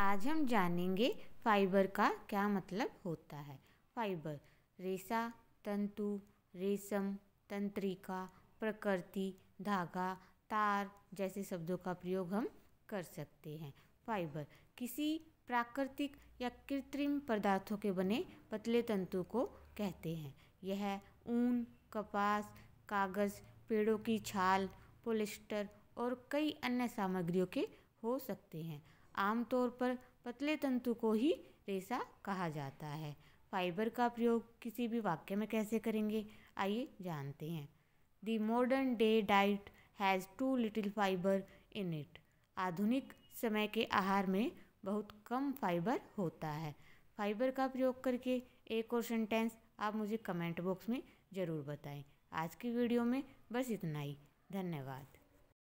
आज हम जानेंगे फाइबर का क्या मतलब होता है फाइबर रेशा तंतु रेशम तंत्रिका प्रकृति धागा तार जैसे शब्दों का प्रयोग हम कर सकते हैं फाइबर किसी प्राकृतिक या कृत्रिम पदार्थों के बने पतले तंतु को कहते हैं यह ऊन कपास कागज़ पेड़ों की छाल पोलिस्टर और कई अन्य सामग्रियों के हो सकते हैं आमतौर पर पतले तंतु को ही रेशा कहा जाता है फाइबर का प्रयोग किसी भी वाक्य में कैसे करेंगे आइए जानते हैं the modern day diet has too little fibre in it आधुनिक समय के आहार में बहुत कम फाइबर होता है फाइबर का प्रयोग करके एक और सेंटेंस आप मुझे कमेंट बॉक्स में ज़रूर बताएं आज की वीडियो में बस इतना ही धन्यवाद